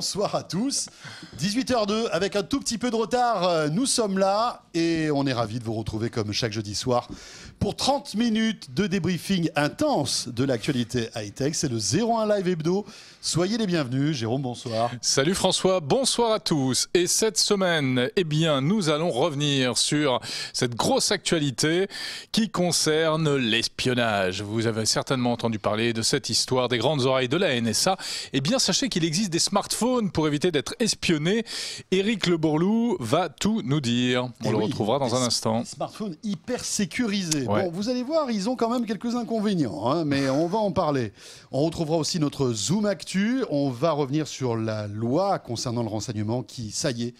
bonsoir à tous. 18h02, avec un tout petit peu de retard, euh, nous sommes là et on est ravis de vous retrouver comme chaque jeudi soir pour 30 minutes de débriefing intense de l'actualité high-tech. C'est le 01 Live Hebdo. Soyez les bienvenus. Jérôme, bonsoir. Salut François, bonsoir à tous. Et cette semaine, eh bien, nous allons revenir sur cette grosse actualité qui concerne l'espionnage. Vous avez certainement entendu parler de cette histoire des grandes oreilles de la NSA. Eh bien, sachez qu'il existe des smartphones pour éviter d'être espionné. Éric Le Bourlou va tout nous dire. On le eh retrouvera dans un instant. Smartphone hyper sécurisé. Bon, vous allez voir, ils ont quand même quelques inconvénients, hein, mais on va en parler. On retrouvera aussi notre Zoom Actu. On va revenir sur la loi concernant le renseignement qui, ça y est,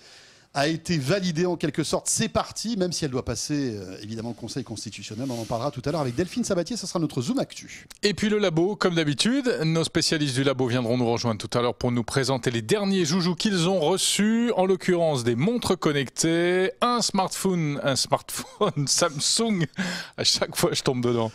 a été validée en quelque sorte. C'est parti, même si elle doit passer euh, évidemment au Conseil constitutionnel. On en parlera tout à l'heure avec Delphine Sabatier, ce sera notre Zoom Actu. Et puis le labo, comme d'habitude, nos spécialistes du labo viendront nous rejoindre tout à l'heure pour nous présenter les derniers joujoux qu'ils ont reçus, en l'occurrence des montres connectées, un smartphone, un smartphone Samsung, à chaque fois je tombe dedans,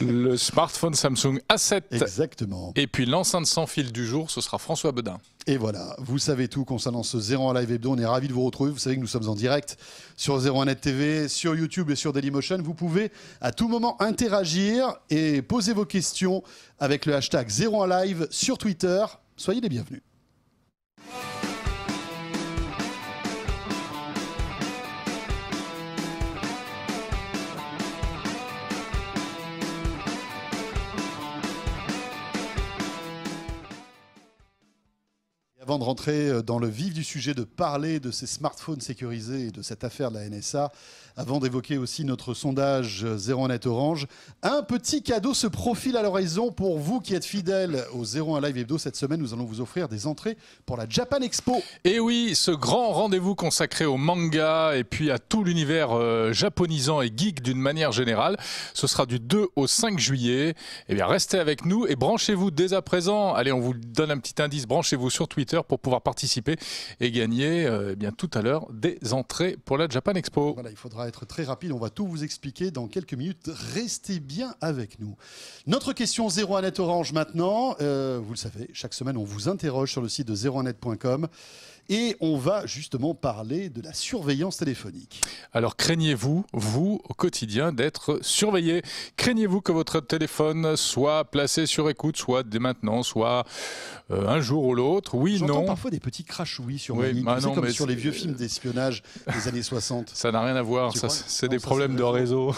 le smartphone Samsung A7. Exactement. Et puis l'enceinte sans fil du jour, ce sera François Bedin. Et voilà, vous savez tout concernant ce 01 Live Hebdo. On est ravis de vous retrouver. Vous savez que nous sommes en direct sur 01net TV, sur YouTube et sur Dailymotion. Vous pouvez à tout moment interagir et poser vos questions avec le hashtag 01 Live sur Twitter. Soyez les bienvenus. Avant de rentrer euh, dans le vif du sujet, de parler de ces smartphones sécurisés et de cette affaire de la NSA, avant d'évoquer aussi notre sondage 01 euh, Net Orange, un petit cadeau se profile à l'horizon pour vous qui êtes fidèles au 01 Live Hebdo. Cette semaine, nous allons vous offrir des entrées pour la Japan Expo. Et oui, ce grand rendez-vous consacré au manga et puis à tout l'univers euh, japonisant et geek d'une manière générale, ce sera du 2 au 5 juillet. Eh restez avec nous et branchez-vous dès à présent. Allez, on vous donne un petit indice, branchez-vous sur Twitter pour pouvoir participer et gagner euh, eh bien, tout à l'heure des entrées pour la Japan Expo. il faudra être très rapide, on va tout vous expliquer dans quelques minutes. Restez bien avec nous. Notre question 01 net orange maintenant. Euh, vous le savez, chaque semaine on vous interroge sur le site de 01net.com et on va justement parler de la surveillance téléphonique. Alors craignez-vous, vous, au quotidien, d'être surveillé Craignez-vous que votre téléphone soit placé sur écoute, soit dès maintenant, soit euh, un jour ou l'autre Oui, non. parfois des petits oui, sur oui, bah comme sur les vieux films euh, d'espionnage des années 60. Ça n'a rien à voir, c'est des problèmes de réseau.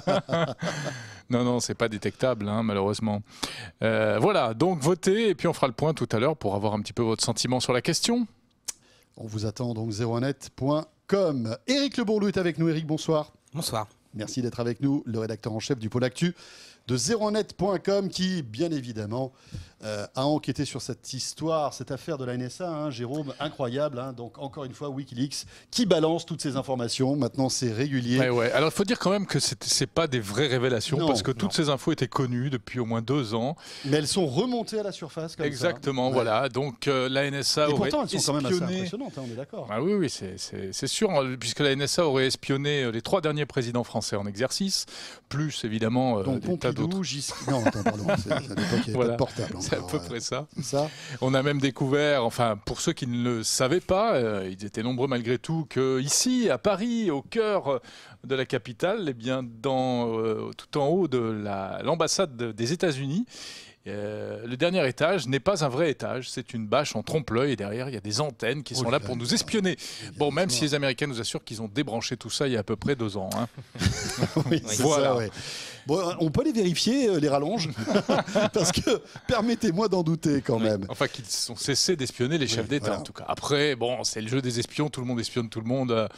non, non, c'est pas détectable, hein, malheureusement. Euh, voilà, donc votez, et puis on fera le point tout à l'heure pour avoir un petit peu votre sentiment sur la question. On vous attend donc 01net.com. Éric Le est avec nous. Éric, bonsoir. Bonsoir. Merci d'être avec nous, le rédacteur en chef du Pôle Actu de zeronet.com qui, bien évidemment, euh, a enquêté sur cette histoire, cette affaire de la NSA, hein, Jérôme, incroyable. Hein. donc, encore une fois, Wikileaks qui balance toutes ces informations. Maintenant, c'est régulier. Ouais, ouais. Alors, il faut dire quand même que ce n'est pas des vraies révélations parce que toutes ces infos étaient connues depuis au moins deux ans. Mais elles sont remontées à la surface. Comme Exactement, ça, voilà. Donc, euh, la NSA Et pourtant, elles sont quand même assez impressionnantes, hein, on est d'accord. Ah oui, oui, c'est sûr, puisque la NSA aurait espionné euh, les trois derniers présidents français en exercice, plus évidemment non, à l'époque, portable. C'est à peu euh, près ça. On a même découvert, enfin, pour ceux qui ne le savaient pas, euh, ils étaient nombreux malgré tout, que ici, à Paris, au cœur euh, de la capitale, eh bien, dans, tout en haut de l'ambassade des États-Unis, le dernier étage n'est pas un vrai étage, c'est une bâche en trompe-l'œil et derrière il y a des antennes qui sont oh là pour nous espionner. Bon, même si les Américains nous assurent qu'ils ont débranché tout ça il y a à peu près deux ans. Hein. oui, voilà. Ça, euh, on peut les vérifier, euh, les rallonges, parce que permettez-moi d'en douter quand même. Enfin, qu'ils ont cessé d'espionner les chefs d'État, en tout cas. Après, bon, c'est le jeu des espions, tout le monde espionne tout le monde. Euh,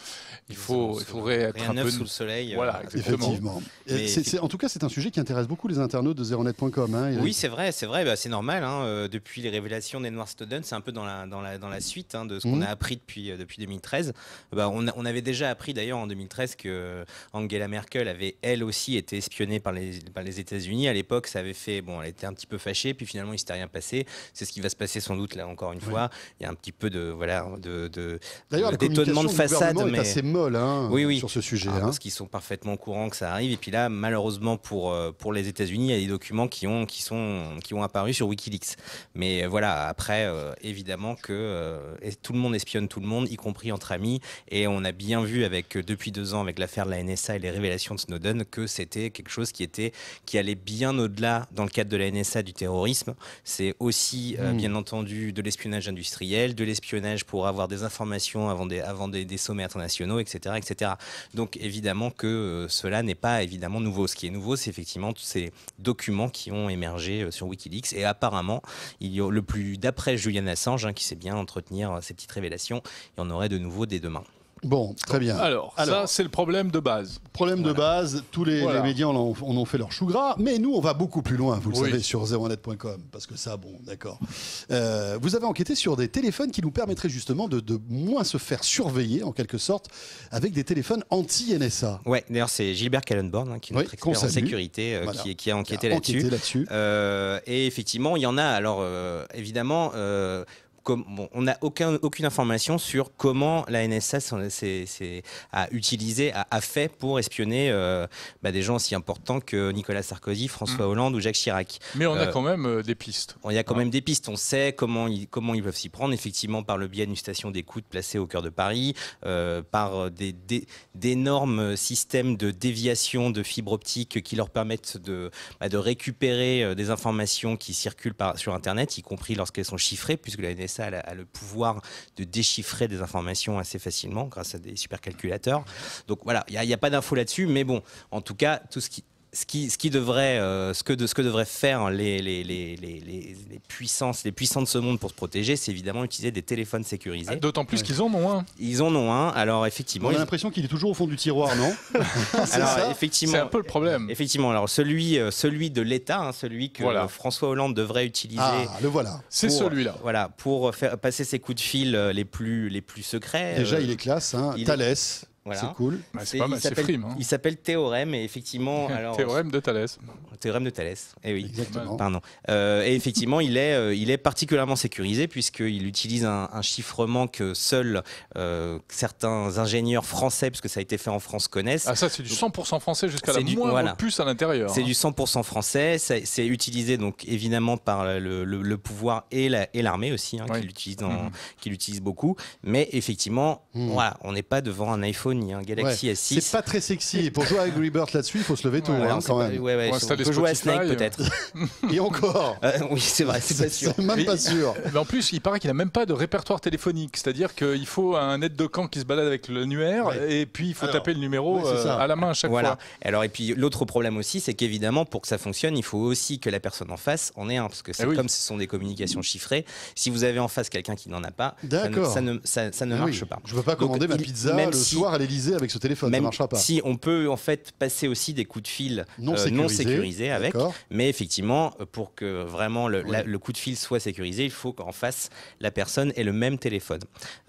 il, faut, il faudrait être un peu... sous le soleil. Voilà, Effectivement. en tout cas, c'est un sujet qui intéresse beaucoup les internautes de zeronet.com. Hein, oui, c'est vrai, c'est vrai, bah, c'est normal. Hein, depuis les révélations d'Edward Snowden, c'est un peu dans la, dans la, suite hein, de ce qu'on mmh. a appris depuis, depuis 2013. Bah, on, on avait déjà appris d'ailleurs en 2013 que Angela Merkel avait elle aussi été espionnée par les, par les États-Unis. À l'époque, ça avait fait. Bon, elle était un petit peu fâchée, puis finalement, il ne s'était rien passé. C'est ce qui va se passer sans doute là encore une fois. Il y a un petit peu de. Voilà, de, de, D'ailleurs, d'étonnement de façade. mais... Est assez molle hein, oui, oui. sur ce sujet. Ah, hein. parce qu'ils sont parfaitement au courant que ça arrive. Et puis là, malheureusement pour, euh, pour les États-Unis, il y a des documents qui ont, qui, sont, qui ont apparu sur Wikileaks. Mais euh, voilà, après, euh, évidemment que tout le monde espionne tout le monde, y compris entre amis. Et on a bien vu avec, depuis deux ans avec l'affaire de la NSA et les révélations de Snowden que c'était quelque chose qui était qui allait bien au-delà dans le cadre de la NSA du terrorisme. C'est aussi euh, hmm. bien entendu de l'espionnage industriel, de l'espionnage pour avoir des informations avant des avant des, sommets internationaux, etc., etc. Donc évidemment que euh, cela n'est pas évidemment nouveau. Ce qui est nouveau, c'est effectivement tous ces documents qui ont émergé euh, sur WikiLeaks et apparemment il y a le plus d'après Julian Assange hein, qui sait bien entretenir ces petites révélations. Il y en aurait de nouveau dès demain. Bon, très bien. Alors, ça, c'est le problème de base. Problème de base, tous les, médias en ont, fait leur chou gras, mais nous, on va beaucoup plus loin, vous le savez, sur 01net.com, parce que ça, bon, d'accord. Euh, vous avez enquêté sur des téléphones qui nous permettraient justement de, moins se faire surveiller, en quelque sorte, avec des téléphones anti-NSA. Oui, d'ailleurs, c'est Gilbert Callenborn, hein, qui est notre expert en sécurité, euh, qui, a enquêté là-dessus. Euh, et effectivement, il y en a. Alors, évidemment, on n'a aucune information sur comment la NSA a utilisé, a, fait pour espionner euh, bah, des gens aussi importants que Nicolas Sarkozy, François mm. Hollande ou Jacques Chirac. Mais on a euh, quand même euh, des pistes. Il a quand même des pistes. On sait comment ils, peuvent s'y prendre, effectivement, par le biais d'une station d'écoute placée au cœur de Paris, par d'énormes systèmes de déviation de fibres optiques qui leur permettent de, bah, récupérer des informations qui circulent sur Internet, y compris lorsqu'elles sont chiffrées, puisque la NSA ça a, le pouvoir de déchiffrer des informations assez facilement grâce à des supercalculateurs. Donc voilà, il n'y a, a, pas d'infos là-dessus, mais bon, en tout cas, tout ce qui, ce qui, devrait, euh, ce que de, ce que devraient faire les, les, puissances, les puissants de ce monde pour se protéger, c'est évidemment utiliser des téléphones sécurisés. Ah, d'autant plus qu'ils en ont un. Ils en ont un. Alors effectivement, on a l'impression qu'il est toujours au fond du tiroir, non Alors ça effectivement, c'est un peu le problème. Effectivement, alors celui, euh, celui de l'État, hein, celui que François Hollande devrait utiliser. Ah, le voilà. C'est celui-là. Voilà, pour faire passer ses coups de fil euh, les plus, les plus secrets. Déjà, il est classe. Hein. Thalès. C'est cool. Bah, c'est pas mal, c'est hein. Il s'appelle Théorème et effectivement. théorème de Thalès. Théorème de Thalès. Eh oui. Exactement. Pardon. Euh, et effectivement, il est, euh, il est particulièrement sécurisé puisqu'il utilise un, chiffrement que seuls euh, certains ingénieurs français, puisque ça a été fait en France, connaissent. Ah, ça, c'est du 100% français jusqu'à la moindre voilà. puce à l'intérieur. C'est hein. du 100% français. C'est utilisé donc évidemment par le, pouvoir et l'armée aussi, hein, mhm. qui l'utilise beaucoup. Mais effectivement, mhm. on n'est pas devant un iPhone ni un hein, Galaxy 6 C'est pas très sexy. Et pour jouer avec Rebirth là-dessus, il faut se lever tout Ouais, hein, quand même. on, peut jouer à Snake euh. peut-être. Et encore euh, Oui, c'est vrai, c'est même pas sûr. Mais en plus, il paraît qu'il n'a même pas de répertoire téléphonique. C'est-à-dire qu'il faut un aide de camp qui se balade avec le l'annuaire et puis il faut taper le numéro euh, à la main à chaque voilà. fois. Alors, et puis l'autre problème aussi, c'est qu'évidemment, pour que ça fonctionne, il faut aussi que la personne en face en ait un. Parce que c'est eh comme ce sont des communications chiffrées. Si vous avez en face quelqu'un qui n'en a pas, ça ne, ça eh marche pas. Je ne veux pas commander ma pizza même le soir l'Elysée avec ce téléphone, Même ça marchera pas. Si on peut en fait passer aussi des coups de fil non, euh, sécurisés, avec, mais effectivement, pour que vraiment le, coup de fil soit sécurisé, il faut qu'en face la personne ait le même téléphone.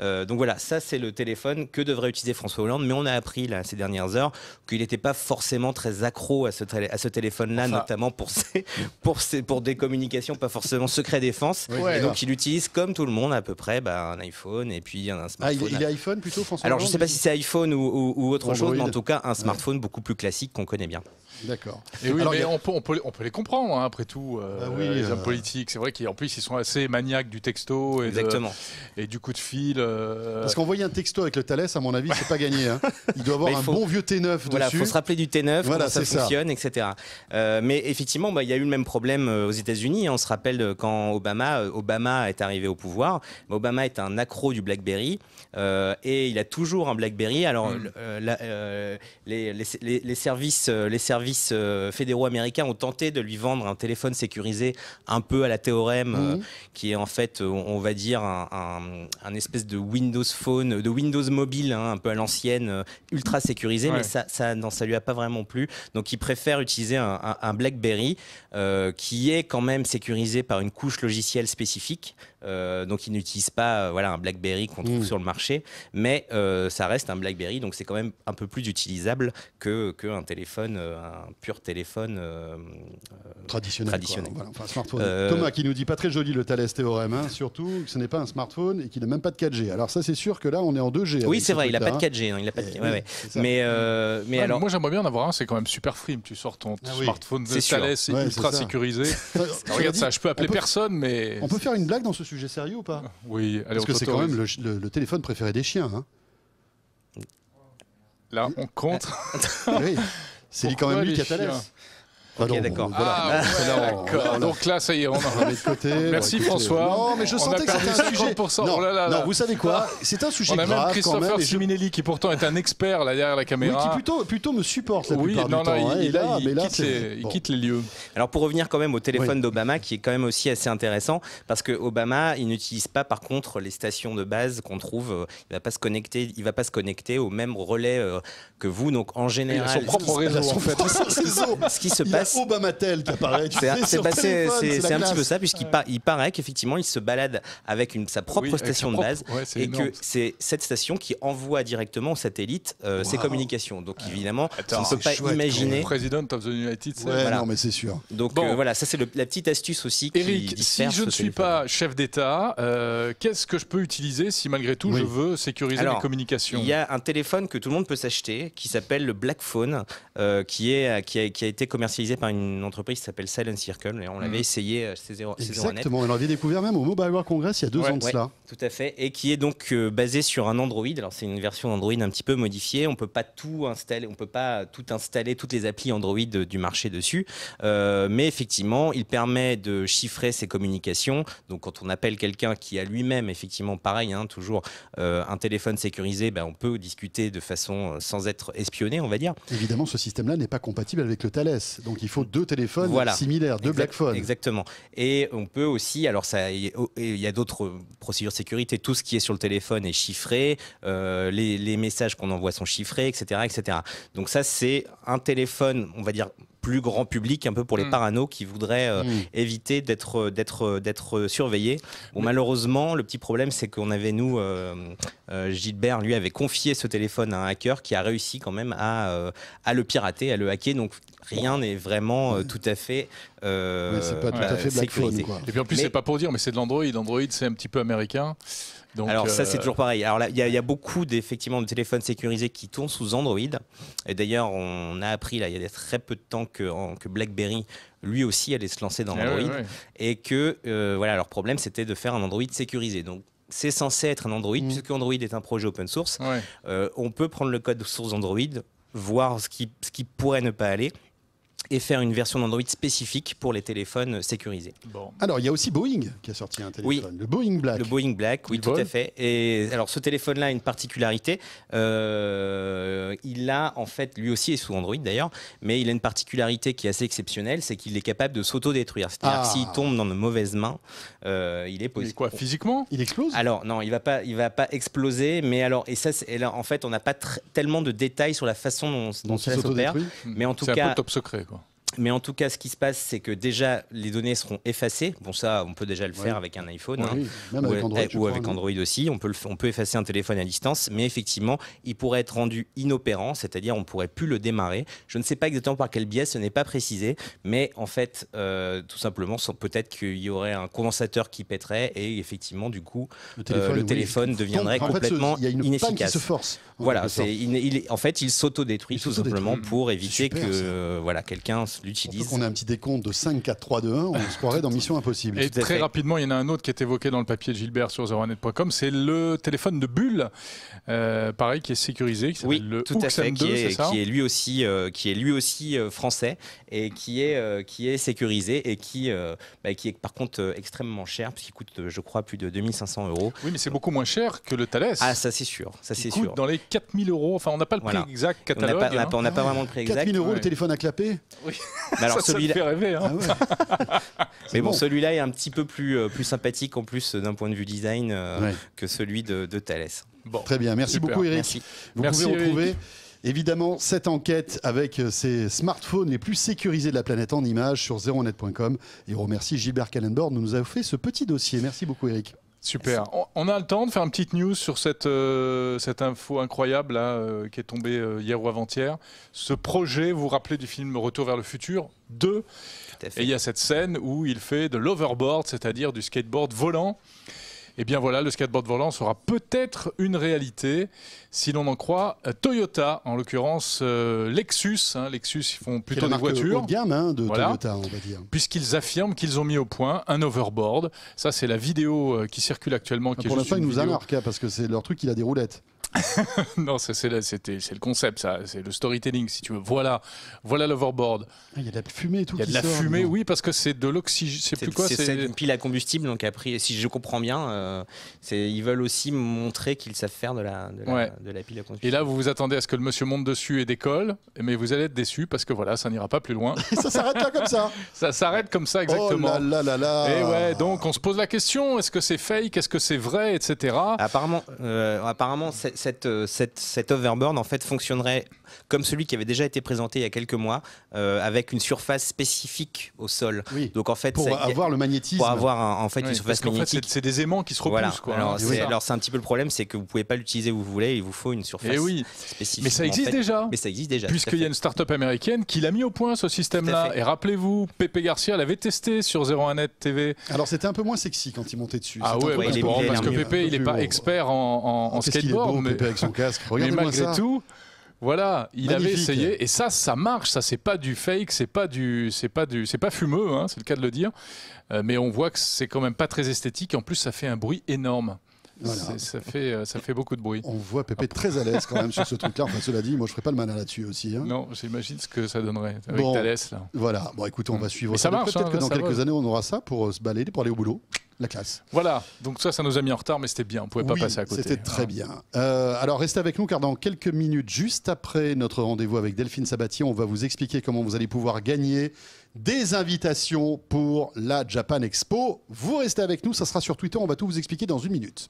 Euh, donc voilà, ça c'est le téléphone que devrait utiliser François Hollande, mais on a appris là, ces dernières heures qu'il n'était pas forcément très accro à ce, ce téléphone-là, notamment pour, pour, pour des communications pas forcément secret défense. et donc il utilise comme tout le monde à peu près bah, un iPhone et puis un smartphone. Ah, il, a est iPhone plutôt François Alors je ne sais pas si c'est iPhone ou, autre chose, mais en tout cas un smartphone beaucoup plus classique qu'on connaît bien. D'accord. mais on, peut, les comprendre, hein, après tout, euh, bah oui, les euh, hommes politiques. C'est vrai qu'en plus, ils sont assez maniaques du texto et, et du coup de fil. Euh... Parce qu'envoyer un texto avec le Thalès, à mon avis, c'est pas gagné. Hein. Il doit avoir bah, un bon vieux T9 voilà, Il faut se rappeler du T9, voilà, ça fonctionne, etc. Euh, mais effectivement, bah, il y a eu le même problème aux États-Unis. Hein. On se rappelle quand Obama, Obama est arrivé au pouvoir. Obama est un accro du Blackberry et il a toujours un Blackberry. Alors, hmm. les services, les services euh, fédéraux américains ont tenté de lui vendre un téléphone sécurisé un peu à la théorème, euh, mhm. qui est en fait, euh, on, va dire, un, espèce de Windows Phone, de Windows Mobile, hein, un peu à l'ancienne, ultra sécurisé, mais ça, ça, lui a pas vraiment plu. Donc il préfère utiliser un, BlackBerry qui est quand même sécurisé par une couche logicielle spécifique. Euh, donc il n'utilisent pas euh, voilà, un BlackBerry qu'on trouve mmh. sur le marché, mais euh, ça reste un BlackBerry, donc c'est quand même un peu plus utilisable qu'un téléphone, un pur téléphone traditionnel. Thomas qui nous dit pas très joli le Thales Théorème hein, surtout que ce n'est pas un smartphone et qu'il n'a même pas de 4G. Alors ça c'est sûr que là on est en 2G. Oui c'est vrai, il n'a pas de 4G. il a pas de... Hein, eh ouais, ouais. Mais, mais alors... Moi j'aimerais bien en avoir un, c'est quand même super frime Tu sors ton ah smartphone de Thales, c'est ultra sécurisé. regarde ça, je peux appeler personne, mais... On peut faire une blague dans ce sujet sujet sérieux ou pas Oui, Parce que c'est quand même le, téléphone préféré des chiens. Hein. Là, on compte. Ah c'est lui quand même lui qui a ah ok, d'accord. Ah, Donc là, ça y est, on en a de côté. Merci François. Non, mais je sentais que c'était un sujet. Non, oh vous savez quoi C'est un sujet on a même Christopher Siminelli qui pourtant est un expert là derrière la caméra. Oui, qui plutôt, plutôt me supporte la oui, plupart du temps. Il, quitte les, lieux. Alors pour revenir quand même au téléphone d'Obama, qui est quand même aussi assez intéressant, parce que Obama, il n'utilise pas par contre les stations de base qu'on trouve. Euh, il va pas se connecter. Il va pas se connecter au même relais euh, que vous. Donc en général, son propre réseau en fait. Ce qui se passe passe. tel qui apparaît. c'est un petit peu ça, puisqu'il paraît qu'effectivement, il se balade avec une, sa propre station de base et que c'est cette station qui envoie directement au satellite euh, ses communications. Donc évidemment, on ne peut pas imaginer. président of the United Ouais, Non, mais c'est sûr. Donc euh, voilà, ça c'est la petite astuce aussi. Eric, si je ne suis pas chef d'État, euh, qu'est-ce que je peux utiliser si malgré tout je veux sécuriser mes communications Il y a un téléphone que tout le monde peut s'acheter qui s'appelle le Blackphone qui, est, qui a été commercialisé par une entreprise qui s'appelle Silent Circle. Et on l'avait mm. essayé euh, ces Zero, Exactement, on l'avait découvert même au Mobile World Congress il y a deux ans de cela. Tout à fait. Et qui est donc euh, basé sur un Android. Alors, c'est une version d'Android un petit peu modifiée. On peut pas tout installer, on peut pas tout installer toutes les applis Android euh, du marché dessus. mais effectivement, il permet de chiffrer ses communications. Donc, quand on appelle quelqu'un qui a lui-même, effectivement, pareil, hein, toujours un téléphone sécurisé, ben, on peut discuter de façon sans être espionné, on va dire. Évidemment, ce système-là n'est pas compatible avec le Thales. Donc il faut deux téléphones similaires, deux Blackphones. Exactement. Et on peut aussi, alors ça, oh, il y a d'autres procédures de sécurité. Tout ce qui est sur le téléphone est chiffré. Euh, les, messages qu'on envoie sont chiffrés, etc., etc. Donc ça, c'est un téléphone, on va dire plus grand public, un peu pour les mmh. parano qui voudraient euh, mm. éviter d'être d'être d'être surveillés. malheureusement, le petit problème, c'est qu'on avait nous, euh, Gilbert, lui avait confié ce téléphone à un hacker qui a réussi quand même à, à le pirater, à le hacker. Donc rien n'est vraiment euh, tout à fait. sécurisé. Et puis en plus, c'est pas pour dire, mais c'est de l'Android. Android, c'est un petit peu américain. Donc Alors ça c'est euh, toujours pareil. Alors il y, a beaucoup d'effectivement de téléphones sécurisés qui tournent sous Android. Et d'ailleurs on a appris là il y a très peu de temps que, BlackBerry lui aussi allait se lancer dans ah Android et que euh, voilà leur problème c'était de faire un Android sécurisé. Donc c'est censé être un Android mm. puisque Android est un projet open source. on peut prendre le code source Android, voir ce qui, ce qui pourrait ne pas aller et faire une version d'Android spécifique pour les téléphones sécurisés. Bon. Alors, il y a aussi Boeing qui a sorti un téléphone, oui. le Boeing Black. Le Boeing Black, oui, tout à fait. Et alors, ce téléphone-là a une particularité. Euh, il a, en fait, lui aussi est sous Android d'ailleurs, mais il a une particularité qui est assez exceptionnelle, c'est qu'il est capable de s'autodétruire. C'est-à-dire s'il ah. tombe dans de mauvaises mains, euh, il est possible. quoi, physiquement Il explose Alors, non, il va pas, il va pas exploser, mais alors, et ça, en fait, on n'a pas tellement de détails sur la façon dont, dont cela s'opère. Mais en tout cas. C'est un peu top secret. Mais en tout cas, ce qui se passe, c'est que déjà, les données seront effacées. Bon, ça, on peut déjà le faire avec un iPhone. Hein. ou, avec euh, Android aussi. On peut, on peut effacer un téléphone à distance. Mais effectivement, il pourrait être rendu inopérant, c'est-à-dire on ne pourrait plus le démarrer. Je ne sais pas exactement par quel biais, ce n'est pas précisé. Mais en fait, euh, tout simplement, peut-être qu'il y aurait un condensateur qui pèterait et effectivement, du coup, le euh, téléphone, deviendrait complètement Il y a une inefficace. se force. Voilà, c'est, en fait, il s'autodétruit tout simplement pour éviter que voilà, quelqu'un l'utilise. On a un petit décompte de 5, 4, 3, 2, 1, on se croirait dans Mission Impossible. Et très rapidement, il y en a un autre qui est évoqué dans le papier de Gilbert sur zeronet.com, c'est le téléphone de Bulle, euh, pareil, qui est sécurisé, oui, le tout à fait, 2, qui, est, lui aussi, euh, qui est lui aussi euh, français et qui est, qui est sécurisé et qui, bah, qui est par contre extrêmement cher, puisqu'il coûte, je crois, plus de 2500 euros. Oui, mais c'est beaucoup moins cher que le Thales. Ah, ça c'est sûr, ça c'est sûr. Dans les 4000 euros, enfin on n'a pas le prix exact On n'a pas, hein. pas, vraiment le prix exact. 4000 euros le téléphone à clapé Oui. Mais alors celui-là, fait rêver. Hein. Ah Mais bon, celui-là est un petit peu plus, euh, plus sympathique en plus euh, d'un point de vue design euh, que celui de, de Thales. Bon. Très bien, merci beaucoup Eric. Merci. Vous pouvez retrouver. Évidemment, cette enquête avec ces smartphones les plus sécurisés de la planète en images sur zeronet.com. Et on remercie Gilbert Calendor de nous avoir fait ce petit dossier. Merci beaucoup, Eric. Super. On a le temps de faire une petite news sur cette, euh, cette info incroyable euh, qui est tombée euh, hier ou avant-hier. Ce projet, vous vous rappelez du film Retour vers le futur 2 Et il y a cette scène où il fait de l'overboard, c'est-à-dire du skateboard volant eh bien voilà, le skateboard volant sera peut-être une réalité si l'on en croit euh, Toyota, en l'occurrence euh, Lexus. Hein, Lexus, ils font plutôt des euh, voitures. de gamme hein, de Toyota, on va dire. Puisqu'ils affirment qu'ils ont mis au point un overboard. Ça, c'est la vidéo qui circule actuellement. Ah, qui pour l'instant, ils nous a hein, parce que c'est leur truc, il a des roulettes. non, c'est le concept, ça. C'est le storytelling, si tu veux. Voilà, voilà l'overboard. Ah, il y a de la fumée et tout. Il y a de la fumée, oui, parce que c'est de l'oxygène. C'est plus quoi C'est une pile à combustible. Donc après, si je comprends bien, euh, ils veulent aussi montrer qu'ils savent faire de la, de, la, pile à combustible. Et là, vous vous attendez à ce que le monsieur monte dessus et décolle, mais vous allez être déçu parce que voilà, ça n'ira pas plus loin. ça s'arrête là comme ça. Ça s'arrête comme ça, exactement. Oh là là là Et ouais, donc on se pose la question est-ce que c'est fake Est-ce que c'est vrai Etc. Apparemment, euh, apparemment, c'est cette, euh, cette, cette overburn en fait fonctionnerait comme celui qui avait déjà été présenté il y a quelques mois, euh, avec une surface spécifique au sol. Donc en fait, pour avoir le magnétisme. Pour avoir en fait une surface magnétique. fait, c'est des aimants qui se repoussent. Ah, alors c'est un petit peu le problème, c'est que vous pouvez pas l'utiliser où vous voulez, il vous faut une surface. Eh oui. Spécifique. Mais ça existe déjà. Mais ça existe déjà. Puisqu'il y a une start-up américaine qui l'a mis au point ce système-là. Et rappelez-vous, Pépé Garcia l'avait testé sur 01net TV. Alors c'était un peu moins sexy quand il montait dessus. Ah ouais, parce que Pépé il n'est pas expert en, skateboard. avec son casque. Mais malgré tout. Voilà, il avait essayé et ça, ça marche. Ça, c'est pas du fake, c'est pas du, c'est pas du, c'est pas fumeux, hein, c'est le cas de le dire. Euh, mais on voit que c'est quand même pas très esthétique. En plus, ça fait un bruit énorme. Ça, fait, euh, ça fait beaucoup de bruit. On voit Pépé très à l'aise quand même sur ce truc-là. Enfin, cela dit, moi je ferai pas le malin là-dessus aussi. Hein. Non, j'imagine ce que ça donnerait avec bon, Là. Voilà, bon écoute, on va mm. suivre ça. Peut-être hein, que dans quelques années on aura ça pour euh, se balader, pour aller au boulot classe. Voilà, donc ça, ça nous a mis en retard, mais c'était bien, on pouvait pas passer à côté. C'était très hein. bien. Euh, alors restez avec nous, car dans quelques minutes, juste après notre rendez-vous avec Delphine Sabatier, on va vous expliquer comment vous allez pouvoir gagner des invitations pour la Japan Expo. Vous restez avec nous, ça sera sur Twitter, on va tout vous expliquer dans une minute.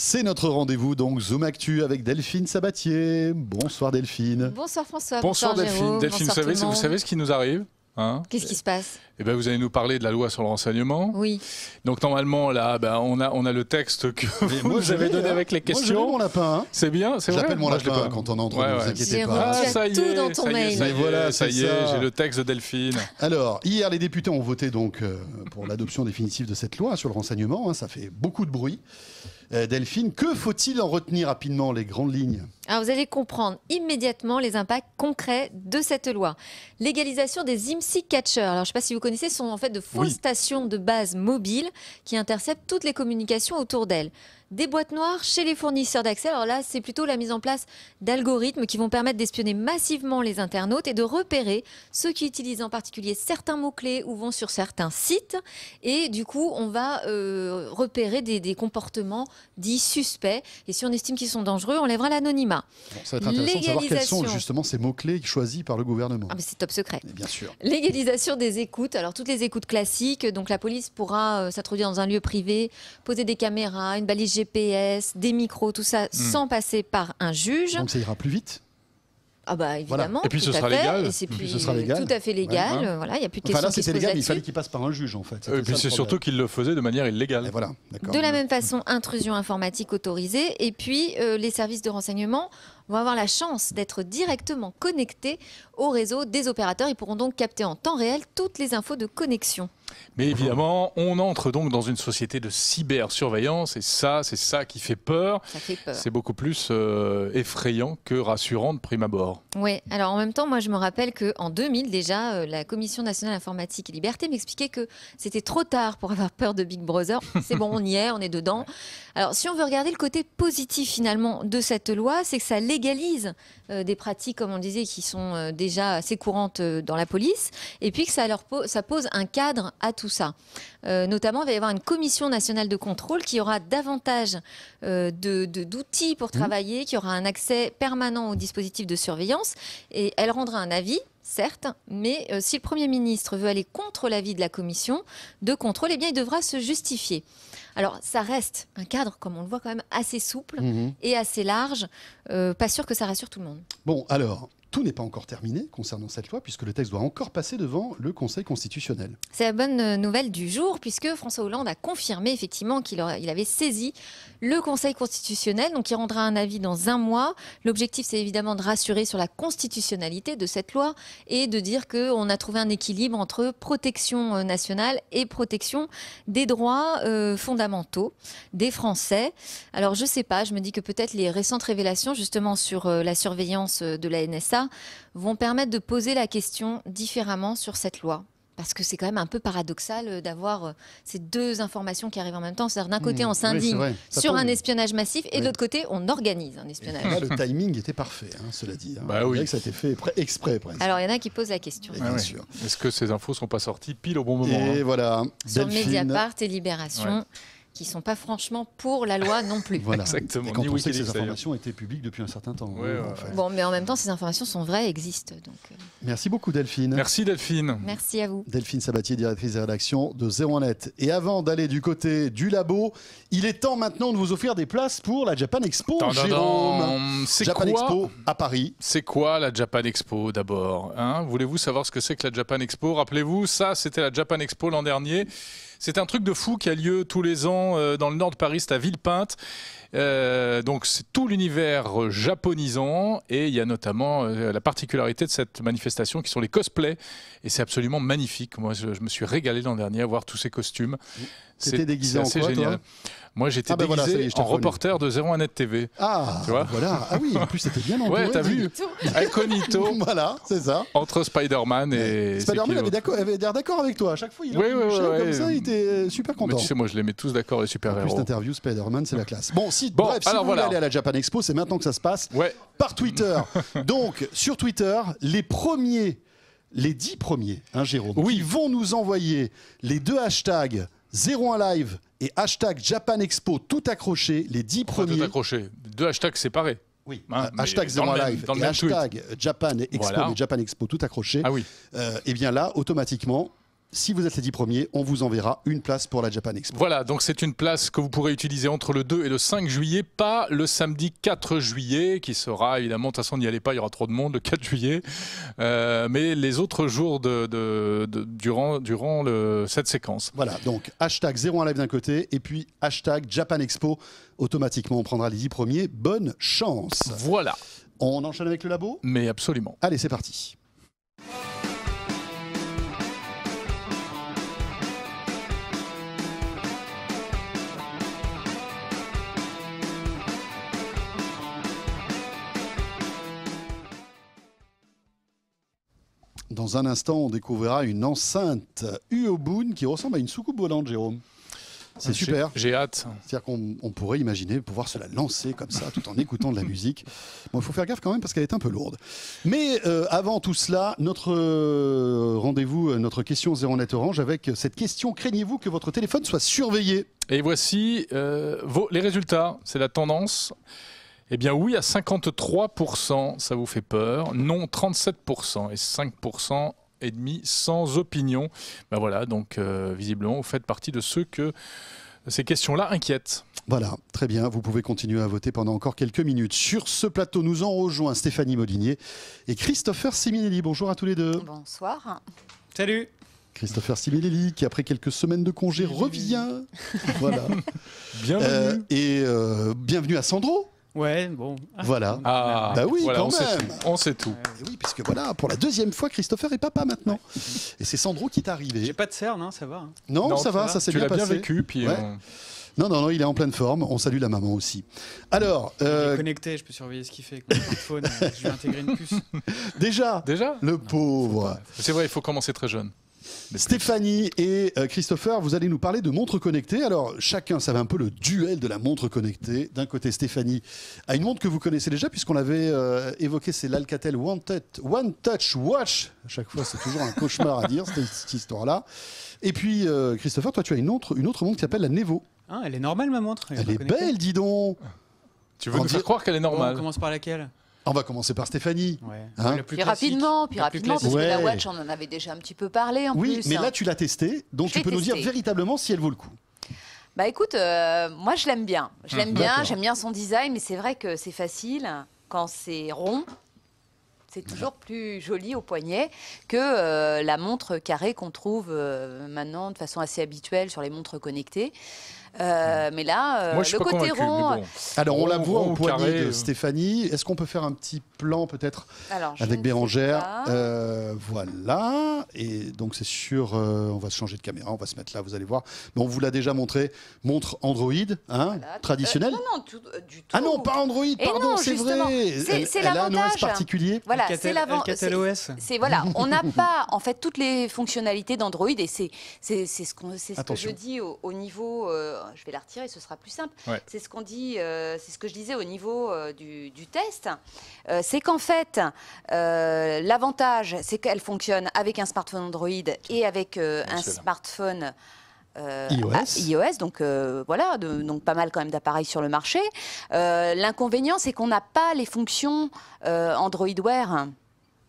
C'est notre rendez-vous donc Zoom Actu avec Delphine Sabatier. Bonsoir Delphine. Bonsoir François. Bonsoir, Delphine. Delphine, vous, savez, ce qui nous arrive hein Qu'est-ce qui se passe eh ben, vous allez nous parler de la loi sur le renseignement. Oui. Donc normalement là, ben, on a le texte que vous, donné hein. avec les questions. Moi, mon lapin. Hein. C'est bien, c'est vrai. J'appelle mon lapin quand on entre ouais, Vous inquiétez pas. Ah, ça y est, ça Y est, j'ai le texte de Delphine. Alors hier, les députés ont voté donc euh, pour l'adoption définitive de cette loi sur le renseignement. ça fait beaucoup de bruit. Euh, Delphine. Que faut-il en retenir rapidement, les grandes lignes vous allez comprendre immédiatement les impacts concrets de cette loi. Légalisation des IMSI catchers. Alors je ne sais pas si vous connaissez, ce sont en fait de fausses stations de base mobiles qui interceptent toutes les communications autour d'elles des boîtes noires chez les fournisseurs d'accès. Alors là, c'est plutôt la mise en place d'algorithmes qui vont permettre d'espionner massivement les internautes et de repérer ceux qui utilisent en particulier certains mots-clés ou vont sur certains sites. Et du coup, on va euh, repérer des, comportements dits suspects. Et si on estime qu'ils sont dangereux, on lèvera l'anonymat. ça va être intéressant de savoir quels sont justement ces mots-clés choisis par le gouvernement. Ah, mais c'est top secret. bien sûr. Légalisation des écoutes. Alors toutes les écoutes classiques, donc la police pourra euh, s'introduire dans un lieu privé, poser des caméras, une balise GPS, des micros, tout ça, hmm. sans passer par un juge. Donc ça ira plus vite ah bah évidemment. Et puis ce sera légal. Et, puis, ce sera légal. Tout à fait légal. Hein. Voilà, il n'y a plus de enfin, là, c'était légal, mais il fallait qu'il passe par un juge en fait. Et puis c'est surtout qu'il le faisait de manière illégale. voilà. De la même façon, intrusion informatique autorisée. Et puis euh, les services de renseignement vont avoir la chance d'être directement connectés au réseau des opérateurs. Ils pourront donc capter en temps réel toutes les infos de connexion. Mais évidemment, on entre donc dans une société de cybersurveillance et ça, c'est ça qui fait peur. C'est beaucoup plus euh, effrayant que rassurant de prime abord. Oui, alors en même temps, moi je me rappelle qu'en 2000 déjà, euh, la Commission nationale informatique et liberté m'expliquait que c'était trop tard pour avoir peur de Big Brother. C'est bon, on y est, on est dedans. Alors si on veut regarder le côté positif finalement de cette loi, c'est que ça légalise euh, des pratiques, comme on disait, qui sont déjà assez courantes dans la police et puis que ça, leur ça pose un cadre à tout ça. Euh, notamment, il va y avoir une commission nationale de contrôle qui aura davantage euh, d'outils pour mmh. travailler, qui aura un accès permanent aux dispositifs de surveillance et elle rendra un avis certes, mais euh, si le Premier ministre veut aller contre l'avis de la commission de contrôle, eh bien, il devra se justifier. Alors, ça reste un cadre, comme on le voit, quand même assez souple mmh et assez large. Euh, pas sûr que ça rassure tout le monde. Bon, alors, tout n'est pas encore terminé concernant cette loi, puisque le texte doit encore passer devant le Conseil constitutionnel. C'est la bonne euh, nouvelle du jour, puisque François Hollande a confirmé effectivement qu'il avait saisi le Conseil constitutionnel, donc il rendra un avis dans un mois. L'objectif, c'est évidemment de rassurer sur la constitutionnalité de cette loi et de dire qu'on a trouvé un équilibre entre protection euh, nationale et protection des droits euh, fondamentaux des Français. Alors je ne sais pas, je me dis que peut-être les récentes révélations justement sur la surveillance de la NSA, vont permettre de poser la question différemment sur cette loi parce que c'est quand même un peu paradoxal euh, d'avoir euh, ces deux informations qui arrivent en même temps. C'est-à-dire d'un hmm. côté, on s'indigne sur un espionnage massif et de l'autre côté, on organise un espionnage. le timing était parfait, hein, cela dit. Hein. Bah, oui. que ça a été fait exprès. Alors, il y en a qui posent la question. Bien sûr. Est-ce que ces infos ne sont pas sorties pile au bon moment Et hein voilà. Sur Mediapart et Libération qui ne sont pas franchement pour la loi non plus. voilà, exactement. quand on que ces informations étaient publiques depuis un certain temps. Bon, mais en même temps, ces informations sont vraies, existent. Donc... Euh. Merci beaucoup, Delphine. Merci, Delphine. Merci à vous. Delphine Sabatier, directrice des rédactions de 01net. Et avant d'aller du côté du labo, il est temps maintenant de vous offrir des places pour la Japan Expo, Jérôme. Japan quoi Expo à Paris. C'est quoi la Japan Expo d'abord hein? Voulez-vous savoir ce que c'est que la Japan Expo Rappelez-vous, ça, c'était la Japan Expo l'an dernier. C'est un truc de fou qui a lieu tous les ans euh, dans le nord de Paris, c'est à Villepinte. Euh, donc c'est tout l'univers euh, japonisant et il y a notamment la particularité de cette manifestation qui sont les cosplays et c'est absolument magnifique. Moi je, me suis régalé l'an dernier à voir tous ces costumes. C'était déguisé en quoi, génial. moi, j'étais ah, ben déguisé en reporter de 01 Net TV. Ah, tu vois voilà. Ah oui, en plus, c'était bien entouré. ouais, t'as Incognito. voilà, c'est ça. Entre Spider-Man et. Spider-Man avait l'air d'accord avec toi à chaque fois. Il oui, oui, oui, comme ça, il était euh, super content. tu sais, moi, je les mets tous d'accord, les super-héros. En plus, d'interview, Spider-Man, c'est la classe. Bon, si, bon, bref, si vous voulez aller à la Japan Expo, c'est maintenant que ça se passe. Ouais. Par Twitter. Donc, sur Twitter, les premiers. Les dix premiers, hein, Jérôme, oui. vont nous envoyer les deux hashtags 01 Live et hashtag Japan Expo, tout accroché, les 10 Pourquoi premiers. Tout accroché. Deux hashtags séparés. Oui, hein, hashtag 01 Live et hashtag Japan Expo, Japan Expo tout accroché. Ah oui. et euh, eh bien là, automatiquement, si vous êtes les 10 premiers, on vous enverra une place pour la Japan Expo. Voilà, donc c'est une place que vous pourrez utiliser entre le 2 et le 5 juillet, pas le samedi 4 juillet, qui sera évidemment, de toute façon, n'y allez pas, il y aura trop de monde le 4 juillet. Euh, mais les autres jours de, durant, cette séquence. Voilà, donc hashtag 01 live d'un côté et puis hashtag Japan Expo. Automatiquement, on prendra les 10 premiers. Bonne chance. Voilà. On enchaîne avec le labo Mais absolument. Allez, c'est parti. Dans un instant, on découvrira une enceinte Uoboon qui ressemble à une soucoupe volante, Jérôme. C'est super. J'ai hâte. C'est-à-dire qu'on pourrait imaginer pouvoir se la lancer comme ça tout en écoutant de la musique. il faut faire gaffe quand même parce qu'elle est un peu lourde. Mais euh, avant tout cela, notre euh, rendez-vous, euh, notre question Zéro Net Orange avec cette question craignez-vous que votre téléphone soit surveillé Et voici les résultats. C'est la tendance. Eh bien oui, à 53%, ça vous fait peur. Non, 37% et 5% et demi sans opinion. Ben voilà, donc euh, visiblement, vous faites partie de ceux que ces questions-là inquiètent. Voilà, très bien. Vous pouvez continuer à voter pendant encore quelques minutes. Sur ce plateau, nous en rejoint Stéphanie Molinier et Christopher Siminelli. Bonjour à tous les deux. Bonsoir. Salut. Christopher Siminelli, qui après quelques semaines de congé revient. voilà. Bienvenue. Euh, et euh, bienvenue à Sandro. Ouais, bon. Voilà. Ah, bah oui, quand on même. Sait on sait tout. oui, puisque voilà, pour la deuxième fois, Christopher est papa maintenant. Et c'est Sandro qui est arrivé. J'ai pas de cerne, hein, ça va. Hein. Non, ça, va, ça s'est bien passé. Tu l'as bien vécu, puis. Euh, non, non, non, il est en pleine forme. On salue la maman aussi. Alors. Il euh, connecté, je peux surveiller ce qu'il fait avec mon smartphone. Euh, je vais intégrer une puce. Déjà Déjà Le pauvre. C'est vrai, il faut commencer très jeune. Stéphanie et euh, Christopher, vous allez nous parler de montres connectées. Alors, chacun savait un peu le duel de la montre connectée. D'un côté, Stéphanie a une montre que vous connaissez déjà, puisqu'on l'avait euh, évoqué, c'est l'Alcatel One, Touch Watch. À chaque fois, c'est toujours un cauchemar à dire, cette, histoire-là. Et puis, euh, Christopher, toi, tu as une autre, une autre montre qui s'appelle la Nevo. Ah, elle est normale, ma montre. Elle, est belle, dis donc. Tu veux nous dire... faire croire qu'elle est normale On commence par laquelle on va commencer par Stéphanie. Hein puis rapidement, puis parce que la Watch, on en avait déjà un petit peu parlé en oui, plus. Oui, mais là, hein. tu l'as testée, donc tu peux nous dire véritablement si elle vaut le coup. Bah écoute, euh, moi je l'aime bien. Je l'aime bien, j'aime bien son design, mais c'est vrai que c'est facile quand c'est rond. C'est toujours plus joli au poignet que euh, la montre carrée qu'on trouve euh, maintenant de façon assez habituelle sur les montres connectées. Euh, mais là, euh, le côté rond. Alors, on la voit au de euh. Stéphanie. Est-ce qu'on peut faire un petit plan, peut-être, avec Bérangère Voilà. Et donc, c'est sûr, on va se changer de caméra, on va se mettre là, vous allez voir. Mais on vous l'a déjà montré. Montre Android, hein, non, non, du tout. ah non, pas Android, pardon, c'est vrai. C'est- particulier. Voilà, c'est l'avant. voilà, on n'a pas en fait toutes les fonctionnalités d'Android et c'est ce, que je dis au, niveau bah, je vais la retirer, ce sera plus simple. C'est ce qu'on dit, euh, c'est ce que je disais au niveau euh, du, test. Euh, c'est qu'en fait, l'avantage, c'est qu'elle fonctionne avec un smartphone Android et avec un smartphone. Bah, iOS. donc voilà, donc pas mal quand même d'appareils sur le marché. L'inconvénient, c'est qu'on n'a pas les fonctions Android Wear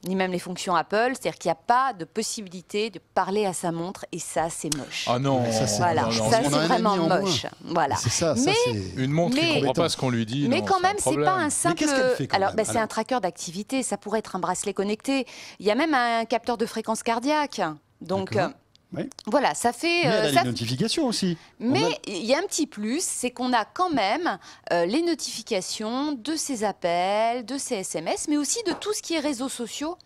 ni même les fonctions Apple, c'est-à-dire qu'il n'y a pas de possibilité de parler à sa montre et ça c'est moche. Ah non, ça c'est vraiment moche. Voilà. Ça, ça, mais une montre qui ne comprend pas ce qu'on lui dit. Mais quand même c'est pas un simple. alors bah, c'est un tracker d'activité, ça pourrait être un bracelet connecté. Il y a même un capteur de fréquence cardiaque. Donc voilà, ça fait. Mais elle a les euh, notifications aussi. Mais il y a un petit plus, c'est qu'on a quand même euh, les notifications de ces appels, de ces SMS, mais aussi de tout ce qui est réseaux sociaux.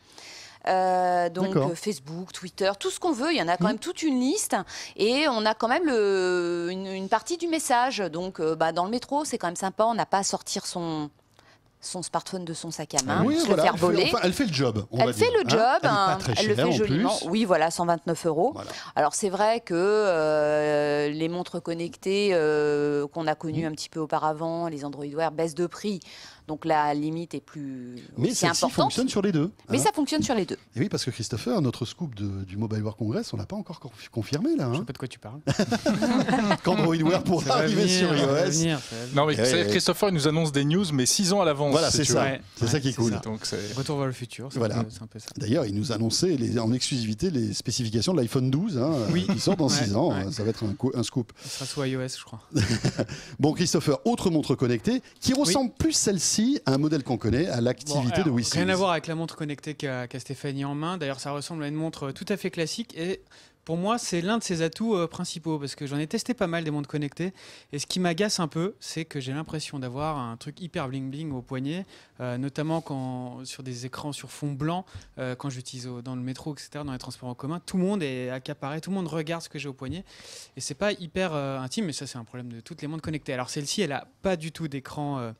Euh, donc Facebook, Twitter, tout ce qu'on veut. Il y en a quand mmh. même toute une liste et on a quand même une, partie du message. Donc bah, dans le métro, c'est quand même sympa. On n'a pas à sortir son, son smartphone de son sac à ah main, se faire voler. elle fait le job. elle fait le hein. job, elle, hein. le fait joliment. Oui, voilà, 129 euros. Alors c'est vrai que euh, les montres connectées euh, qu'on a connues un petit peu auparavant, les Android Wear, baissent de prix. Donc la limite est plus Mais importante. Mais ça fonctionne sur les deux. Mais hein. ça fonctionne sur les deux. Et oui, parce que Christopher, notre scoop du Mobile World Congress, on l'a pas encore confirmé là. Hein je sais pas de quoi tu parles. Qu'Android Wear pour arriver sur iOS. non mais Christopher il nous annonce des news mais six ans à l'avance. Voilà, c'est ça. C'est ça qui est, cool. Retour vers le futur. Voilà. D'ailleurs, il nous annonçait en exclusivité les spécifications de l'iPhone 12. Hein, oui. Il sort dans 6 ans. Ça va être un, un scoop. Ça sera sous iOS, je crois. bon, Christopher, autre montre connectée qui ressemble plus celle-ci un modèle qu'on connaît à l'activité de de fi Rien à voir avec la montre connectée qu'a Stéphanie en main. D'ailleurs, ça ressemble à une montre tout à fait classique et pour moi, c'est l'un de ses atouts euh, principaux parce que j'en ai testé pas mal des montres connectées. Et ce qui m'agace un peu, c'est que j'ai l'impression d'avoir un truc hyper bling bling au poignet, euh, notamment quand sur des écrans sur fond blanc, euh, quand j'utilise dans le métro, etc., dans les transports en commun, tout le monde est accaparé, tout le monde regarde ce que j'ai au poignet. Et c'est pas hyper intime, mais ça, c'est un problème de toutes les montres connectées. Alors celle-ci, elle a pas du tout d'écran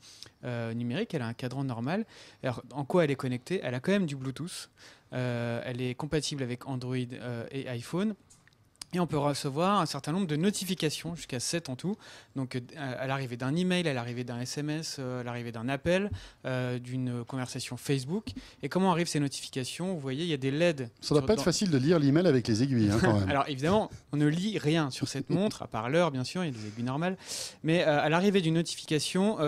numérique, elle a un cadran normal. Alors en quoi elle est connectée Elle a quand même du Bluetooth. Euh, elle est compatible avec Android euh, et iPhone. Et on peut recevoir un certain nombre de notifications, jusqu'à 7 en tout. Donc, euh, à l'arrivée d'un email, à l'arrivée d'un SMS, euh, à l'arrivée d'un appel, euh, d'une conversation Facebook. Et comment arrivent ces notifications Vous voyez, il y a des LED. Ça ne doit pas être facile de lire l'email avec les aiguilles, hein, Alors, évidemment, on ne lit rien sur cette montre, à part l'heure, bien sûr, il y a des aiguilles normales. Mais à l'arrivée d'une notification,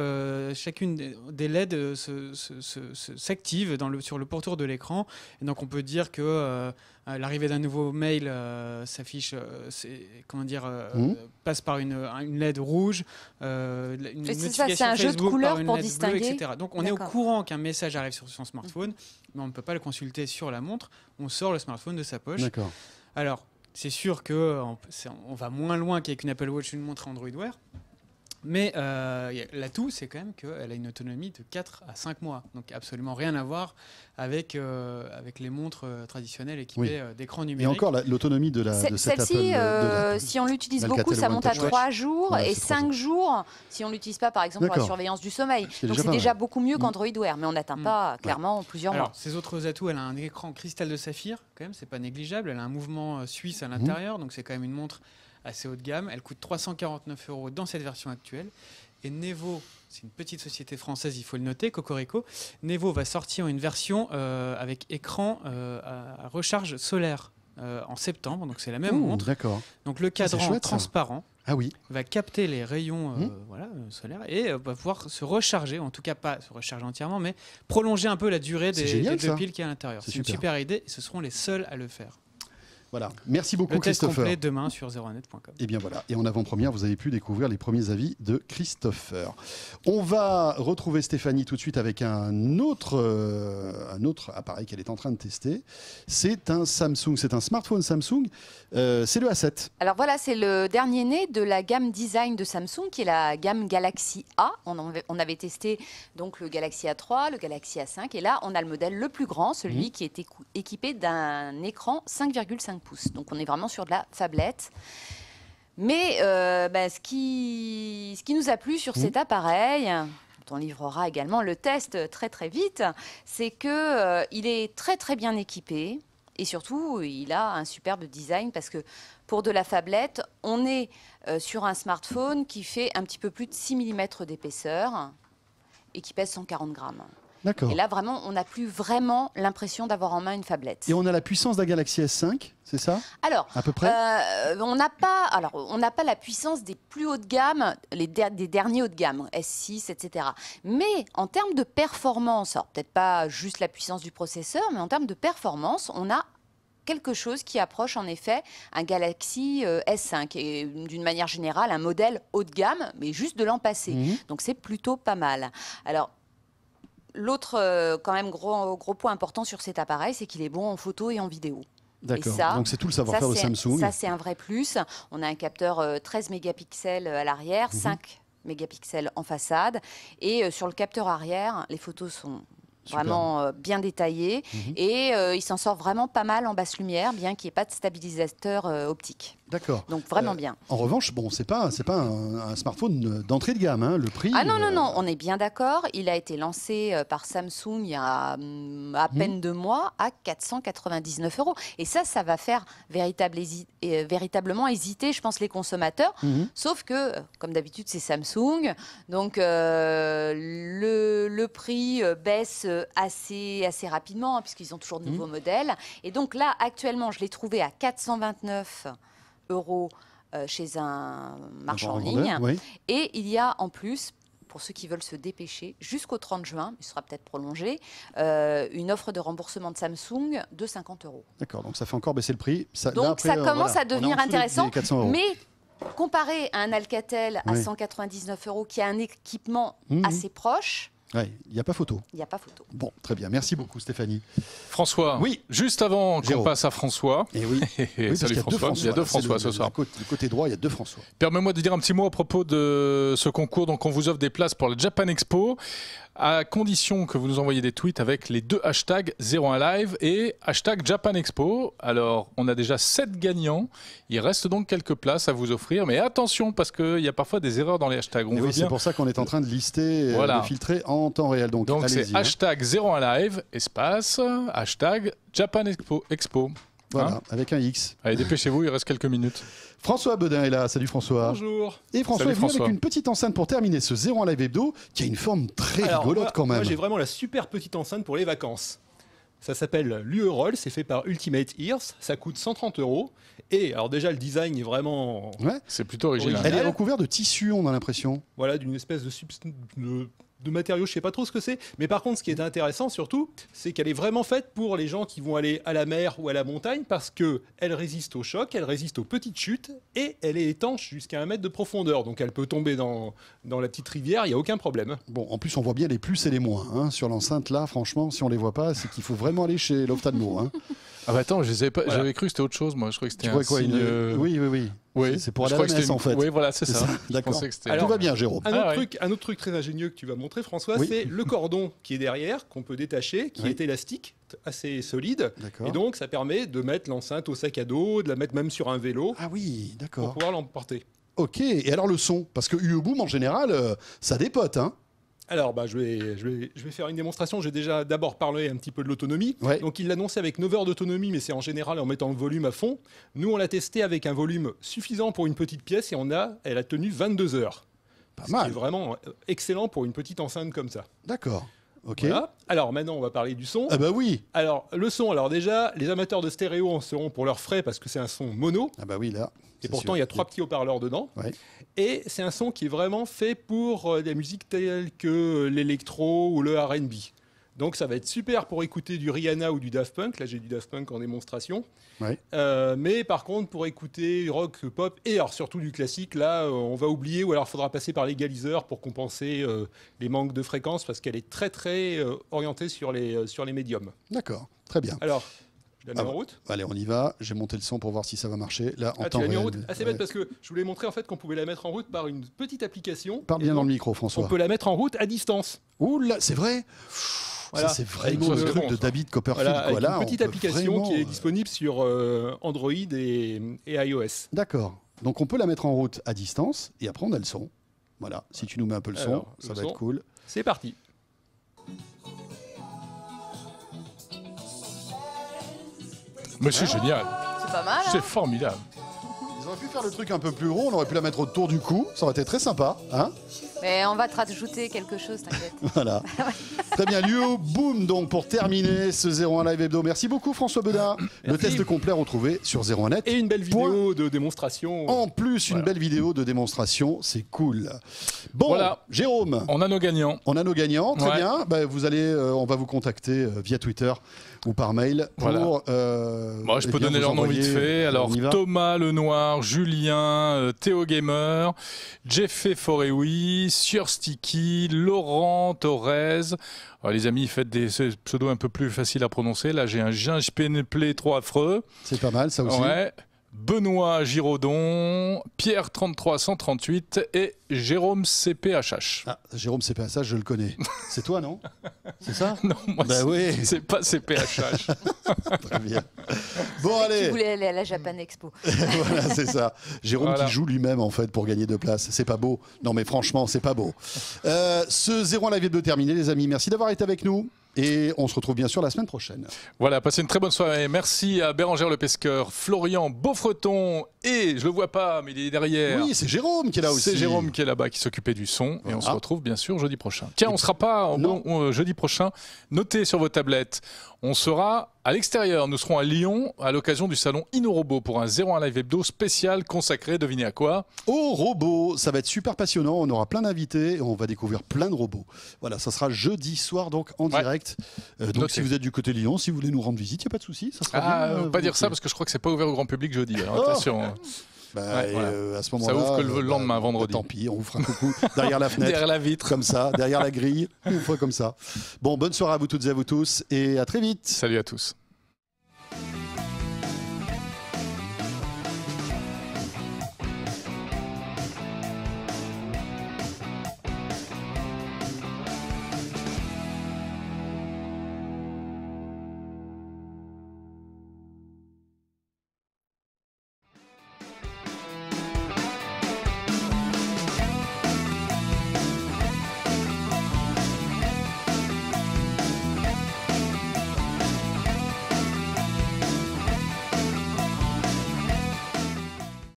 chacune des LED s'active sur le pourtour de l'écran. Et donc, on peut dire que. Euh, l'arrivée d'un nouveau mail euh, s'affiche, euh, comment dire, hmm. passe par une, LED rouge, une notification pour distinguer. Bleue, etc. Donc on est au courant qu'un message arrive sur son smartphone, hmm. mais on ne peut pas le consulter sur la montre. On sort le smartphone de sa poche. Alors c'est sûr que on, va moins loin qu'avec une Apple Watch, une montre Android Wear. Mais euh, l'atout, c'est quand même qu'elle a une autonomie de 4 à 5 mois. Donc absolument rien à voir avec, euh, avec les montres euh, traditionnelles équipées euh, d'écran numérique. Et encore l'autonomie de, la, de Celle-ci, si on l'utilise beaucoup, ça monte à 3 jours et 5 jours si on ne l'utilise pas, par exemple, pour la surveillance du sommeil. Donc c'est déjà beaucoup mieux mm. qu'Android Wear, mais on n'atteint mm. pas clairement plusieurs plusieurs Alors, mois. Ses autres atouts, elle a un écran cristal de saphir, quand même, c'est pas négligeable. Elle a un mouvement suisse à l'intérieur, mm. donc c'est quand même une montre assez haut de gamme. Elle coûte 349 euros dans cette version actuelle. Et Nevo, c'est une petite société française, il faut le noter, Cocorico. Nevo va sortir une version euh, avec écran euh, à recharge solaire euh, en septembre. Donc c'est la même montre. Donc le ah, cadran transparent. Ah oui. Va capter les rayons hmm. voilà, solaires et va pouvoir se recharger, en tout cas pas se recharger entièrement, mais prolonger un peu la durée des, deux piles qui y à l'intérieur. C'est une super. super idée et ce seront les seuls à le faire. Voilà. Merci beaucoup, le test complet demain sur 01 Et eh bien voilà. Et en avant-première, vous avez pu découvrir les premiers avis de Christopher. On va retrouver Stéphanie tout de suite avec un autre, euh, un autre appareil qu'elle est en train de tester. C'est un Samsung. C'est un smartphone Samsung euh, c'est le A7. Alors voilà, c'est le dernier né de la gamme design de Samsung, qui est la gamme Galaxy A. On, avait, testé donc le Galaxy A3, le Galaxy A5, et là on a le modèle le plus grand, celui mhm. qui est équipé d'un écran 5,5 pouces. Donc on est vraiment sur de la tablette. Mais euh, ben, ce, qui, nous a plu sur cet mhm. appareil, on livrera également le test très très vite, c'est qu'il euh, il est très très bien équipé. Et surtout, il a un superbe design parce que pour de la fablette, on est euh, sur un smartphone qui fait un petit peu plus de 6 mm d'épaisseur et qui pèse 140 grammes. Et là, vraiment, on n'a plus vraiment l'impression d'avoir en main une tablette. Et on a la puissance d'un Galaxy S5, c'est ça Alors, à peu près. Euh, on n'a pas, alors, on n'a pas la puissance des plus hauts de gamme, les des derniers hauts de gamme, S6, etc. Mais en termes de performance, alors peut-être pas juste la puissance du processeur, mais en termes de performance, on a quelque chose qui approche en effet un Galaxy euh, S5 et d'une manière générale un modèle haut de gamme, mais juste de l'an passé. Mmh. Donc c'est plutôt pas mal. Alors L'autre, euh, quand même, gros, point important sur cet appareil, c'est qu'il est bon en photo et en vidéo. D'accord. Donc c'est tout le savoir-faire de Samsung. Ça c'est un vrai plus. On a un capteur 13 euh, mégapixels euh, à l'arrière, 5 mhm. mégapixels en façade et sur le capteur arrière, les photos sont vraiment bien détaillées mhm. et il s'en sort vraiment pas mal en basse lumière bien qu'il n'y ait pas de stabilisateur optique. D'accord. Donc vraiment euh, bien. en revanche, bon, c'est pas c'est pas un, smartphone euh, d'entrée de gamme, hein, le prix. Ah non non euh, non, on est bien d'accord. Il a été lancé par Samsung il y a mm, à peine hmm. deux mois à 499 euros. Et ça, ça va faire véritablement hésiter, je pense, les consommateurs. Hmm. Sauf que, comme d'habitude, c'est Samsung, donc le, prix baisse assez assez rapidement hein, puisqu'ils ont toujours de hmm. nouveaux modèles. Et donc là, actuellement, je l'ai trouvé à 429 euros euh, chez un marchand en ligne. Et il y a en plus pour ceux qui veulent se dépêcher, jusqu'au 30 juin, il sera peut-être prolongé, euh, une offre de remboursement de Samsung de 50 euros. D'accord, donc ça fait encore baisser le prix. donc ça euh, commence à devenir intéressant, mais comparé à un Alcatel à 199 euros qui a un équipement mhm. assez proche, il n'y a pas photo. Il n'y a pas photo. Bon, très bien. Merci beaucoup, Stéphanie. François. Oui. Juste avant qu'on passe à François. Et eh oui. salut François. Il y a deux François ce soir. Côté, du côté droit, il y a deux François. Permets-moi de dire un petit mot à propos de ce concours. Donc, on vous offre des places pour la Japan Expo à condition que vous nous envoyez des tweets avec les deux hashtags 01live et hashtag Japan Alors, on a déjà 7 gagnants. Il reste donc quelques places à vous offrir. Mais attention, parce qu'il y a parfois des erreurs dans les hashtags. c'est pour ça qu'on est en train de lister et de filtrer en temps réel. Donc, donc c'est hein. hashtag 01live, espace, hashtag Japan Expo. Voilà, hein avec un X. Allez, dépêchez-vous, il reste quelques minutes. François Bedin est là. Salut François. Bonjour. Et François est avec une petite enceinte pour terminer ce zéro en live hebdo qui a une forme très rigolote quand même. Moi, j'ai vraiment la super petite enceinte pour les vacances. Ça s'appelle l'UEROL, c'est fait par Ultimate Ears, ça coûte 130 euros. Et alors déjà le design est vraiment... Ouais. C'est plutôt original. Elle est recouverte de tissu, on a l'impression. Voilà, d'une espèce de, de de matériaux, je ne sais pas trop ce que c'est. Mais par contre, ce qui est intéressant surtout, c'est qu'elle est vraiment faite pour les gens qui vont aller à la mer ou à la montagne parce qu'elle résiste au choc, elle résiste aux petites chutes et elle est étanche jusqu'à un mètre de profondeur. Donc elle peut tomber dans, dans la petite rivière, il n'y a aucun problème. Bon, en plus, on voit bien les plus et les moins. Hein. Sur l'enceinte, là, franchement, si on ne les voit pas, c'est qu'il faut vraiment aller chez l'Oftalmo. Hein. Ah bah attends, j'avais cru que c'était autre chose, moi. Je croyais que c'était un signe... Euh, oui, oui, oui. C'est pour aller à la messe, en fait. Oui, voilà, c'est ça. D'accord. Tout va bien, Jérôme. Un autre, ah truc, un autre, truc, très ingénieux que tu vas montrer, François, c'est le cordon qui est derrière, qu'on peut détacher, qui est élastique, assez solide. Et donc, ça permet de mettre l'enceinte au sac à dos, de la mettre même sur un vélo. Ah oui, d'accord. Pour pouvoir l'emporter. Ok, et alors le son Parce que U-Boom, en général, euh, ça dépote, hein alors, bah, je, vais, faire une démonstration. J'ai déjà d'abord parlé un petit peu de l'autonomie. Donc, il l'annonçait avec 9 heures d'autonomie, mais c'est en général en mettant le volume à fond. Nous, on l'a testé avec un volume suffisant pour une petite pièce et on a, elle a tenu 22 heures. Pas mal. vraiment euh, excellent pour une petite enceinte comme ça. D'accord. Alors maintenant, on va parler du son. Ah bah oui. Alors le son, alors déjà, les amateurs de stéréo en seront pour leurs frais parce que c'est un son mono. Ah bah oui là. Et pourtant, il y a trois petits haut-parleurs dedans. Et c'est un son qui est vraiment fait pour euh, des musiques telles que euh, l'électro ou le R&B. Donc ça va être super pour écouter du Rihanna ou du Daft Punk. Là j'ai du Daft Punk en démonstration. Euh, mais par contre pour écouter rock, pop et alors surtout du classique, là euh, on va oublier ou alors faudra passer par l'égaliseur pour compenser euh, les manques de fréquence parce qu'elle est très très orientée sur les, sur les médiums. D'accord, très bien. Alors je la mets ah en bah, route. Allez, on y va. J'ai monté le son pour voir si ça va marcher. Là, en ah, temps tu en route. Ah, c'est parce que je voulais montrer en fait qu'on pouvait la mettre en route par une petite application. Parle bien dans le micro, François. On peut la mettre en route à distance. Ouh là, c'est vrai c'est vraiment le truc de David Copperfield. Voilà, une petite application qui est euh, disponible sur euh, Android et, iOS. D'accord. Donc on peut la mettre en route à distance et après on a le son. Voilà, si tu nous mets un peu le son, ça va être cool. C'est parti. Mais c'est génial. C'est pas mal. Hein. C'est formidable on aurait pu faire le truc un peu plus rond, on aurait pu la mettre autour du cou, ça aurait été très sympa. Hein Mais on va te rajouter quelque chose, t'inquiète. voilà. très bien, Liu boum donc pour terminer ce 01 Live Hebdo. Merci beaucoup François Bedin. le test complet retrouvé sur 01net. Et une belle vidéo de démonstration. En plus, une belle vidéo de démonstration, c'est cool. Bon, voilà. Jérôme. On a nos gagnants. On a nos gagnants, très bien. Bah, vous allez, euh, on va vous contacter euh, via Twitter ou par mail pour. Euh, Moi, je peux eh donner leur nom vite fait. Alors, Thomas Lenoir Julien, euh, Théo Gamer, Jeffé oui Sieur Sticky, Laurent Torres. Oh, les amis, faites des pseudos un peu plus faciles à prononcer. Là, j'ai un ginge trop affreux. C'est pas mal, ça aussi. Ouais. Benoît Giraudon, Pierre 3338 et Jérôme CPHH. Ah, Jérôme CPHH, je le connais. C'est toi, non C'est ça Non, moi, ben c'est pas CPHH. Très bien. Bon, allez. Tu voulais aller à la Japan Expo. voilà, c'est ça. Jérôme qui joue lui-même, en fait, pour gagner deux places. C'est pas beau. Non, mais franchement, c'est pas beau. Euh, ce 0 à la vie de terminer, les amis. Merci d'avoir été avec nous. Et on se retrouve bien sûr la semaine prochaine. Voilà, passez une très bonne soirée. Merci à Bérangère le pesqueur, Florian Beaufreton et je le vois pas, mais il est derrière. Oui, c'est Jérôme qui est là aussi. C'est Jérôme qui est là-bas, qui s'occupait du son. Et on se ah. retrouve bien sûr jeudi prochain. Tiens, on sera pas euh, jeudi prochain. Notez sur vos tablettes. On sera à l'extérieur. Nous serons à Lyon à l'occasion du salon InnoRobot pour un 01 Live Hebdo spécial consacré, devinez à quoi Au robot Ça va être super passionnant. On aura plein d'invités. On va découvrir plein de robots. Voilà, ça sera jeudi soir donc en direct. Euh, donc si vous êtes du côté Lyon, si vous voulez nous rendre visite, il n'y a pas de souci. ah, euh, pas dire ça parce que je crois que c'est pas ouvert au grand public jeudi. Hein. Oh. attention. Hein. Bah, euh, à ce moment-là, ça ouvre que le euh, lendemain, bah, vendredi. Bah, tant pis, on ouvre un coucou derrière la fenêtre, derrière la vitre, comme ça, derrière la grille, une fois comme ça. Bon, bonne soirée à vous toutes et à vous tous, et à très vite. Salut à tous.